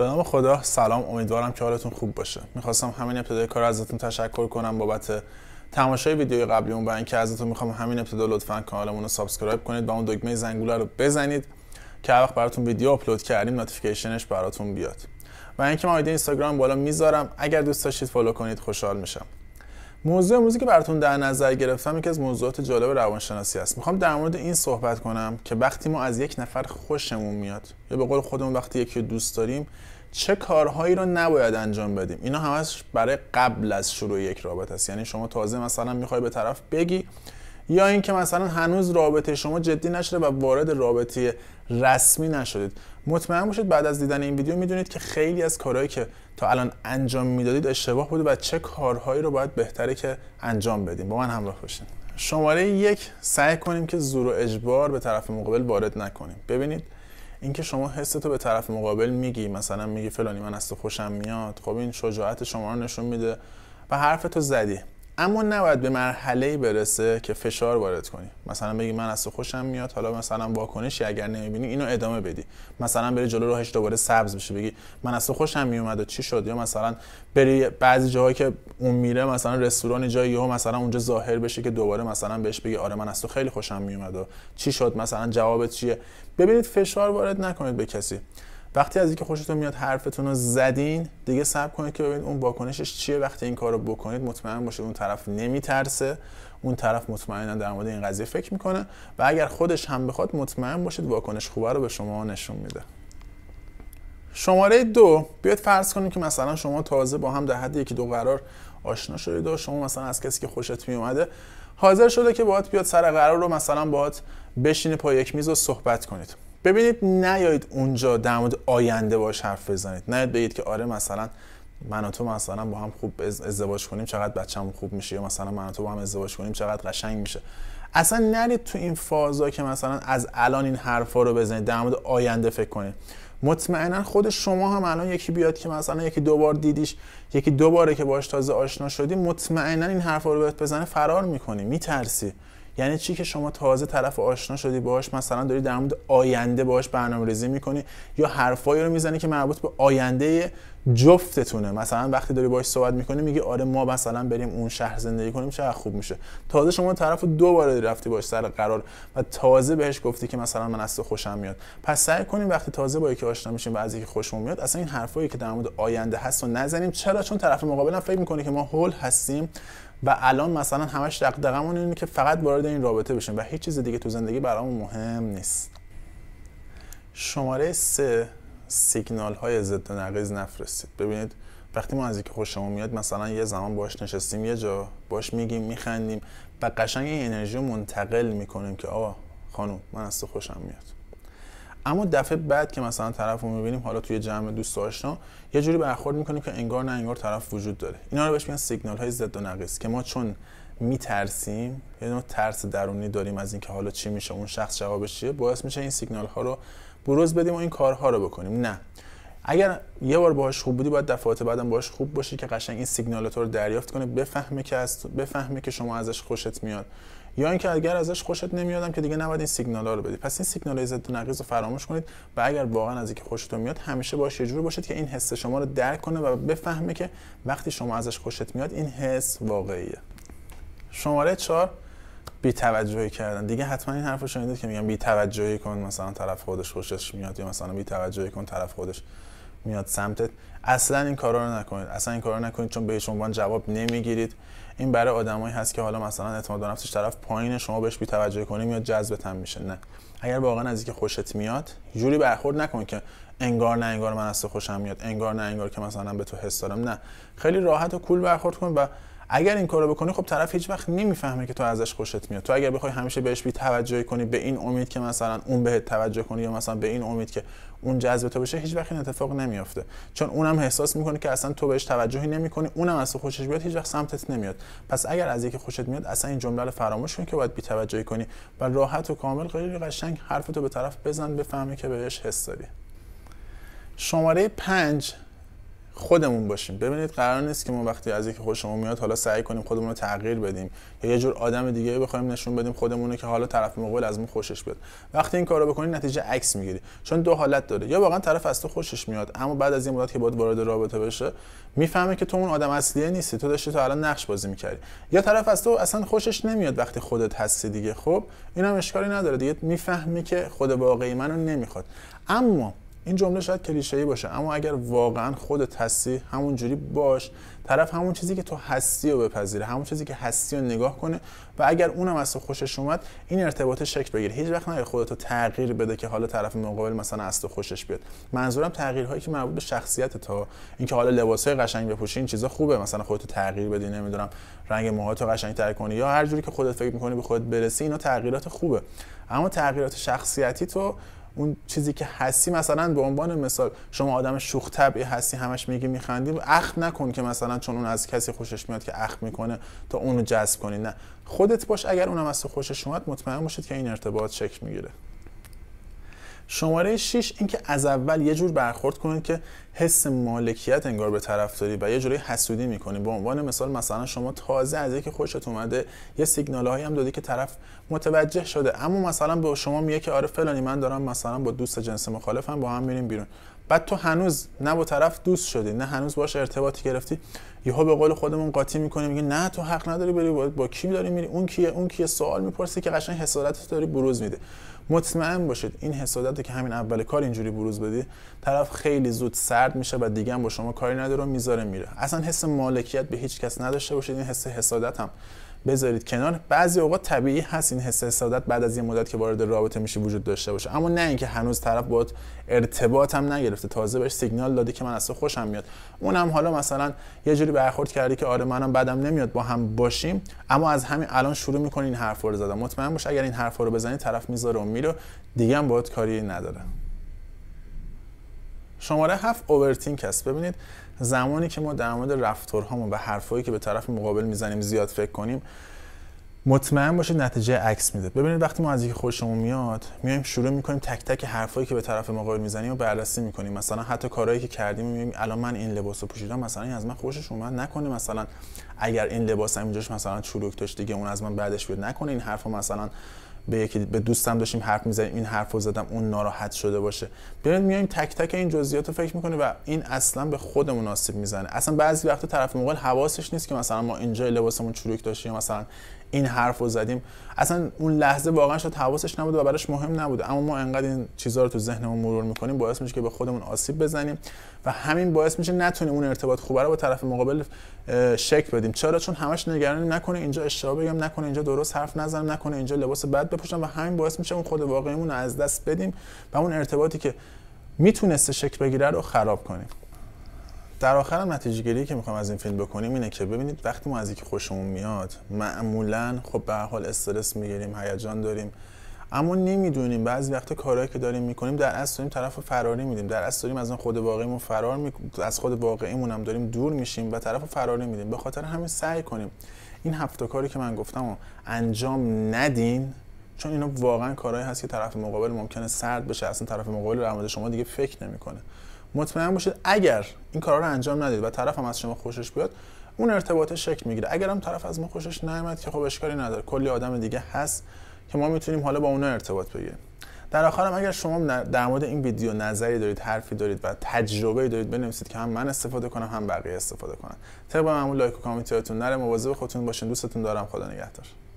به نام خدا سلام امیدوارم که حالتون خوب باشه میخواستم همین ابتدای کار ازتون تشکر کنم بابت تماشای ویدیوی قبلیمون و اینکه ازتون میخوام همین ابتدا لطفا کانالمون رو سابسکرایب کنید و اون دکمه زنگوله رو بزنید که هر وقت براتون ویدیو آپلود کردیم نوتیفیکیشنش براتون بیاد و اینکه من آیدی اینستاگرام بالا میذارم اگر دوست داشتید فالو کنید خوشحال میشم موضوع امروزی که براتون در نظر گرفتم یکی از موضوعات جالب روانشناسی است میخوام در مورد این صحبت کنم که وقتی ما از یک نفر خوشمون میاد یا به قول خودمون وقتی یکی رو دوست داریم چه کارهایی رو نباید انجام بدیم اینا همش برای قبل از شروع یک رابطه است یعنی شما تازه مثلا میخوای به طرف بگی یا اینکه مثلا هنوز رابطه شما جدی نشده و وارد رابطه رسمی نشدید مطمئن باشید بعد از دیدن این ویدیو میدونید که خیلی از کارهایی که تا الان انجام میدادید اشتباه بوده و چه کارهایی رو باید بهتره که انجام بدیم با من همراه باشین شماره یک سعی کنیم که زور و اجبار به طرف مقابل وارد نکنیم ببینید اینکه شما حس تو به طرف مقابل میگی مثلا میگی فلانی من از تو خوشم میاد خب این شجاعت شما رو نشون میده و تو زدی اما نباید به مرحله ای برسه که فشار وارد کنی مثلا بگی من از تو خوشم میاد حالا مثلا واکنشی اگر نمیبینی اینو ادامه بدی مثلا بری جلو راهش دوباره سبز بشه بگی من از تو خوشم میومد و چی شد یا مثلا بری بعضی جاهایی که اون میره مثلا رستوران جایی ها مثلا اونجا ظاهر بشه که دوباره مثلا بهش بگی آره من از تو خیلی خوشم میومد و چی شد مثلا جواب چیه ببینید فشار وارد نکنید به کسی وقتی از اینکه خوشتون میاد حرفتون رو زدین دیگه صبر کنید که ببینید اون واکنشش چیه وقتی این کار رو بکنید مطمئن باشید اون طرف نمیترسه اون طرف مطمئنا در مورد این قضیه فکر میکنه و اگر خودش هم بخواد مطمئن باشید واکنش خوبه رو به شما نشون میده شماره دو بیاد فرض کنید که مثلا شما تازه با هم در حد یکی دو قرار آشنا شدید و شما مثلا از کسی که خوشت می حاضر شده که باهات بیاد سر قرار رو مثلا باهات بشینه پای یک میز و صحبت کنید ببینید نیایید اونجا در مورد آینده باش حرف بزنید نیایید بگید که آره مثلا من و تو مثلا با هم خوب ازدواج کنیم چقدر بچه‌مون خوب میشه یا مثلا من و تو با هم ازدواج کنیم چقدر قشنگ میشه اصلا نرید تو این فازا که مثلا از الان این حرفا رو بزنید در مورد آینده فکر کنید مطمئنا خود شما هم الان یکی بیاد که مثلا یکی دو بار دیدیش یکی دو باره که باش تازه آشنا شدی مطمئنا این حرفا رو بهت بزنه فرار میکنی میترسی یعنی چی که شما تازه طرف آشنا شدی باش مثلا داری در مورد آینده باش برنامه ریزی میکنی یا حرفایی رو میزنی که مربوط به آینده جفتتونه مثلا وقتی داری باش صحبت میکنی میگی آره ما مثلا بریم اون شهر زندگی کنیم چه خوب میشه تازه شما طرف دو بار رفتی باش سر قرار و تازه بهش گفتی که مثلا من از تو خوشم میاد پس سعی کنیم وقتی تازه با یکی آشنا میشیم و از یکی خوشمون میاد اصلا این حرفایی که در مورد آینده هست و نزنیم چرا چون طرف مقابلم فکر میکنه که ما هول هستیم و الان مثلا همش دغدغمون اینه که فقط وارد این رابطه بشیم و هیچ چیز دیگه تو زندگی برامون مهم نیست شماره سه سیگنال های ضد و نقیض نفرستید ببینید وقتی ما از که خوشمون میاد مثلا یه زمان باش نشستیم یه جا باش میگیم میخندیم و قشنگ این انرژی رو منتقل میکنیم که آقا خانم من از تو خوشم میاد اما دفعه بعد که مثلا طرف رو میبینیم حالا توی جمع دوست آشنا یه جوری برخورد میکنیم که انگار نه انگار طرف وجود داره اینا رو بهش میگن سیگنال های ضد و نقیص که ما چون میترسیم یه نوع ترس درونی داریم از اینکه حالا چی میشه اون شخص جوابش چیه باعث میشه این سیگنال ها رو بروز بدیم و این کارها رو بکنیم نه اگر یه بار باهاش خوب بودی باید دفعات بعدم باهاش خوب باشی که قشنگ این تو رو دریافت کنه بفهمه که از بفهمه که شما ازش خوشت میاد یا اینکه اگر ازش خوشت نمیادم که دیگه نباید این سیگنال ها رو بدی پس این سیگنال های زد و رو فراموش کنید و اگر واقعا از اینکه خوشت میاد همیشه باش یه جور باشید که این حس شما رو درک کنه و بفهمه که وقتی شما ازش خوشت میاد این حس واقعیه شماره چهار بی توجهی کردن دیگه حتما این حرفو شنیدید که میگم بی توجهی کن مثلا طرف خودش خوشش میاد یا مثلا بی توجهی کن طرف خودش میاد سمتت اصلا این کارا رو نکنید اصلا این کارا رو نکنید چون بهش عنوان جواب نمیگیرید این برای آدمایی هست که حالا مثلا اعتماد به نفسش طرف پایین شما بهش توجه کنی میاد جذبت هم میشه نه اگر واقعا از اینکه خوشت میاد جوری برخورد نکن که انگار نه انگار من از تو خوشم میاد انگار نه انگار که مثلا به تو حس دارم نه خیلی راحت و کول برخورد کن و اگر این کارو بکنی خب طرف هیچ وقت نمیفهمه که تو ازش خوشت میاد تو اگر بخوای همیشه بهش بی توجه کنی به این امید که مثلا اون بهت توجه کنی یا مثلا به این امید که اون جذب تو بشه هیچ وقت این اتفاق نمیافته چون اونم احساس میکنه که اصلا تو بهش توجهی نمیکنی اونم از تو خوشش بیاد هیچ وقت سمتت نمیاد پس اگر از یکی خوشت میاد اصلا این جمله رو فراموش کن که باید بی توجهی کنی و راحت و کامل خیلی قشنگ حرفتو به طرف بزن بفهمه که بهش حس داری شماره 5، خودمون باشیم ببینید قرار نیست که ما وقتی از یکی خوشمون میاد حالا سعی کنیم خودمون رو تغییر بدیم یا یه جور آدم دیگه بخوایم نشون بدیم خودمون رو که حالا طرف مقابل از ما خوشش بیاد وقتی این کارو بکنید نتیجه عکس میگیری چون دو حالت داره یا واقعا طرف از تو خوشش میاد اما بعد از این مدت که باید وارد رابطه بشه میفهمه که تو اون آدم اصلیه نیستی تو داشتی تو الان نقش بازی میکردی یا طرف از تو اصلا خوشش نمیاد وقتی خودت هستی دیگه خب اینم اشکالی نداره دیگه میفهمی که خود واقعی منو نمیخواد اما این جمله شاید کلیشه‌ای باشه اما اگر واقعا خودت هستی همون جوری باش طرف همون چیزی که تو هستی رو بپذیره همون چیزی که هستی رو نگاه کنه و اگر اونم از تو خوشش اومد این ارتباط شکل بگیره هیچ وقت نه خودتو تغییر بده که حالا طرف مقابل مثلا از تو خوشش بیاد منظورم تغییرهایی که مربوط به شخصیت تا اینکه حالا لباسای قشنگ بپوشی این چیزا خوبه مثلا خودتو تغییر بدی نمیدونم رنگ موهاتو رو قشنگ تر کنی یا هر جوری که خودت فکر میکنی به خودت برسی اینا تغییرات خوبه اما تغییرات شخصیتی تو اون چیزی که هستی مثلا به عنوان مثال شما آدم شوخ طبعی هستی همش میگی میخندی اخ نکن که مثلا چون اون از کسی خوشش میاد که اخ میکنه تا اونو جذب کنی نه خودت باش اگر اونم از تو خوشش اومد مطمئن باشید که این ارتباط شکل میگیره شماره 6 اینکه از اول یه جور برخورد کنید که حس مالکیت انگار به طرف داری و یه جوری حسودی میکنی به عنوان مثال مثلا شما تازه از یکی خوشت اومده یه سیگنال هایی هم دادی که طرف متوجه شده اما مثلا به شما میگه که آره فلانی من دارم مثلا با دوست جنس مخالفم با هم میریم بیرون بعد تو هنوز نه با طرف دوست شدی نه هنوز باش ارتباطی گرفتی ها به قول خودمون قاطی میکنه میگه نه تو حق نداری بری با, کی داری میری اون کیه اون کیه سوال میپرسی که قشنگ حسادتت داری بروز میده مطمئن باشید این حسادت که همین اول کار اینجوری بروز بدی طرف خیلی زود سرد میشه و دیگه هم با شما کاری نداره میذاره میره اصلا حس مالکیت به هیچ کس نداشته باشید این حس حسادت هم بذارید کنار بعضی اوقات طبیعی هست این حس حسادت بعد از یه مدت که وارد رابطه میشه وجود داشته باشه اما نه اینکه هنوز طرف با ارتباط هم نگرفته تازه بهش سیگنال داده که من از تو خوشم میاد اونم حالا مثلا یه جوری برخورد کردی که آره منم بعدم نمیاد با هم باشیم اما از همین الان شروع میکنین این حرفا رو زدن مطمئن باش اگر این حرفا رو بزنی طرف میذاره و میره دیگه هم کاری نداره شماره هفت اوورتینک هست ببینید زمانی که ما در مورد رفتارهامون و حرفهایی که به طرف مقابل میزنیم زیاد فکر کنیم مطمئن باشید نتیجه عکس میده ببینید وقتی ما از یکی خوشمون میاد میایم شروع میکنیم تک تک حرفایی که به طرف مقابل میزنیم و بررسی میکنیم مثلا حتی کارهایی که کردیم میگیم الان من این لباس رو پوشیدم مثلا این از من خوشش اومد نکنه مثلا اگر این لباس هم اینجاش مثلا چروک داشت دیگه اون از من بعدش بیاد نکنه این حرفا مثلا به یکی به دوستم داشتیم حرف میزنیم این حرف رو زدم اون ناراحت شده باشه بیاید میایم تک تک این جزئیات رو فکر میکنیم و این اصلا به خودمون مناسب میزنه اصلا بعضی وقتا طرف مقابل حواسش نیست که مثلا ما اینجا لباسمون چروک داشتیم مثلا این حرف رو زدیم اصلا اون لحظه واقعا شاید حواسش نبود و براش مهم نبود اما ما انقدر این چیزها رو تو ذهنمون مرور میکنیم باعث میشه که به خودمون آسیب بزنیم و همین باعث میشه نتونیم اون ارتباط خوبه رو با طرف مقابل شک بدیم چرا چون همش نگرانیم نکنه اینجا اشتباه بگم نکنه اینجا درست حرف نزنم نکنه اینجا لباس بد بپوشم و همین باعث میشه اون خود واقعیمون رو از دست بدیم و اون ارتباطی که میتونسته شک بگیره رو خراب کنیم در آخرم نتیجه گیری که میخوام از این فیلم بکنیم اینه که ببینید وقتی ما از یکی خوشمون میاد معمولا خب به حال استرس میگیریم هیجان داریم اما نمیدونیم بعضی وقتا کارهایی که داریم میکنیم در اصل داریم طرف فراری میدیم در اصل داریم از اون خود واقعیمون فرار می... از خود واقعیمون هم داریم دور میشیم و طرف فراری میدیم به خاطر همین سعی کنیم این هفته کاری که من گفتم انجام ندین چون اینا واقعا کارهایی هست که طرف مقابل ممکنه سرد بشه اصلا طرف مقابل رو شما دیگه فکر نمیکنه مطمئن باشید اگر این کارا رو انجام ندید و طرف هم از شما خوشش بیاد اون ارتباطه شکل میگیره اگر هم طرف از ما خوشش نیامد که خب اشکالی نداره کلی آدم دیگه هست که ما میتونیم حالا با اونا ارتباط بگیریم در آخر هم اگر شما در مورد این ویدیو نظری دارید حرفی دارید و تجربه دارید بنویسید که هم من استفاده کنم هم بقیه استفاده کنن طبق معمول لایک و کامنت نره مواظب خودتون باشین دوستتون دارم خدا نگهدار